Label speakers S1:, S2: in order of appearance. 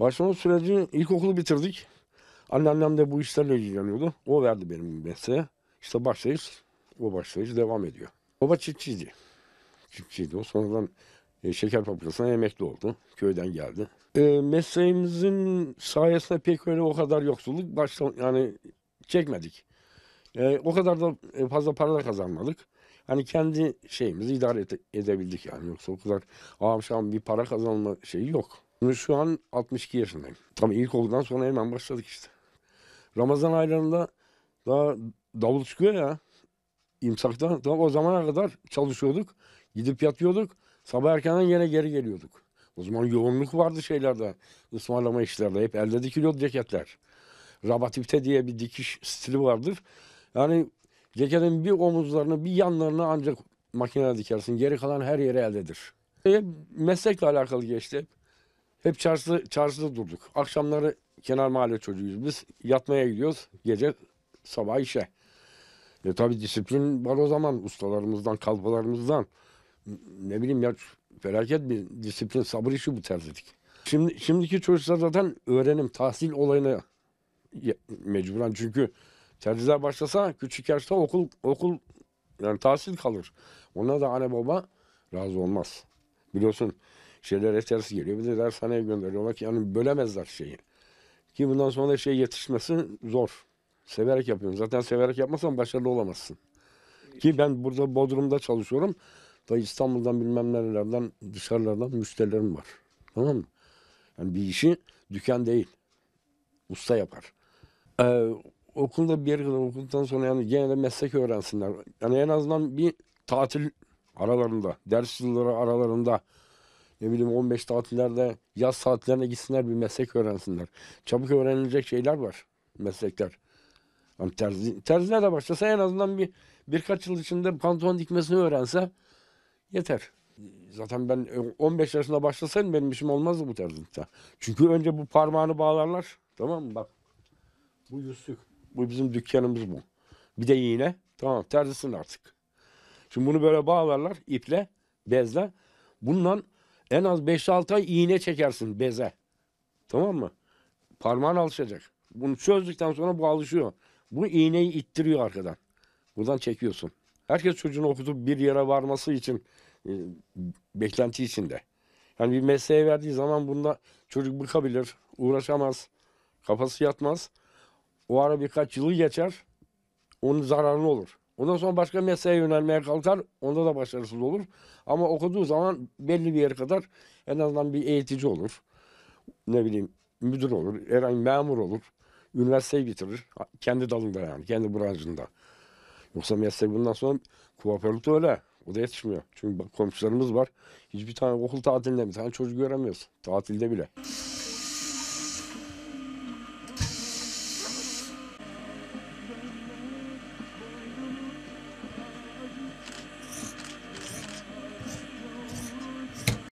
S1: Başvuru süreci ilkokulu bitirdik. Anneannem de bu işlerle ilgileniyordu. O verdi benim mesleğe. İşte başlayış, o başlayış devam ediyor. Baba çiftçiydi. Çiftçiydi. O sonradan e, şeker fabrikasına emekli oldu. Köyden geldi. E, mesleğimizin sayesinde pek öyle o kadar yoksulluk başta yani çekmedik. E, o kadar da e, fazla para da kazanmadık. Hani kendi şeyimizi idare ede- edebildik yani. Yoksa o kadar ağam bir para kazanma şeyi yok. Şu an 62 yaşındayım. Tam ilk okuldan sonra hemen başladık işte. Ramazan aylarında daha davul çıkıyor ya imsaktan. Tam o zamana kadar çalışıyorduk. Gidip yatıyorduk. Sabah erkenden yine geri geliyorduk. O zaman yoğunluk vardı şeylerde. ısmarlama işlerde. Hep elde dikiliyordu ceketler. Rabatipte diye bir dikiş stili vardır. Yani ceketin bir omuzlarını bir yanlarını ancak makinede dikersin. Geri kalan her yere eldedir. E, meslekle alakalı geçti hep. Hep çarşı, çarşıda durduk. Akşamları kenar mahalle çocuğuyuz. Biz yatmaya gidiyoruz. Gece sabah işe. E tabii disiplin var o zaman ustalarımızdan, kalfalarımızdan. Ne bileyim ya felaket bir disiplin, sabır işi bu terzilik. Şimdi, şimdiki çocuklar zaten öğrenim, tahsil olayına mecburen. Çünkü terziler başlasa küçük yaşta okul okul yani tahsil kalır. Ona da anne baba razı olmaz. Biliyorsun şeyler etersi geliyor. Bir de dershaneye gönderiyorlar ki yani bölemezler şeyi. Ki bundan sonra da şey yetişmesi zor. Severek yapıyorum. Zaten severek yapmasan başarılı olamazsın. Ki ben burada Bodrum'da çalışıyorum. Da İstanbul'dan bilmem nerelerden dışarılardan müşterilerim var. Tamam mı? Yani bir işi dükkan değil. Usta yapar. Ee, okulda bir yere kadar okuduktan sonra yani gene de meslek öğrensinler. Yani en azından bir tatil aralarında, ders yılları aralarında ne bileyim 15 tatillerde yaz saatlerine gitsinler bir meslek öğrensinler. Çabuk öğrenilecek şeyler var meslekler. Yani terzi, terzine de başlasa en azından bir birkaç yıl içinde pantolon dikmesini öğrense yeter. Zaten ben 15 e, yaşında başlasaydım benim işim olmazdı bu terzilikte. Çünkü önce bu parmağını bağlarlar. Tamam mı? Bak. Bu yüzük. Bu bizim dükkanımız bu. Bir de iğne. Tamam terzisin artık. Şimdi bunu böyle bağlarlar iple, bezle. Bundan en az 5-6 ay iğne çekersin beze. Tamam mı? Parmağın alışacak. Bunu çözdükten sonra bu alışıyor. Bu iğneyi ittiriyor arkadan. Buradan çekiyorsun. Herkes çocuğunu okutup bir yere varması için e, beklenti içinde. Yani bir mesleğe verdiği zaman bunda çocuk bıkabilir, uğraşamaz, kafası yatmaz. O ara birkaç yılı geçer, onun zararını olur. Ondan sonra başka mesleğe yönelmeye kalkar. Onda da başarısız olur. Ama okuduğu zaman belli bir yere kadar en azından bir eğitici olur. Ne bileyim müdür olur. Herhangi memur olur. Üniversiteyi bitirir. Kendi dalında yani. Kendi branşında. Yoksa meslek bundan sonra kuaförlük öyle. O da yetişmiyor. Çünkü komşularımız var. Hiçbir tane okul tatilinde bir tane çocuk göremiyoruz. Tatilde bile.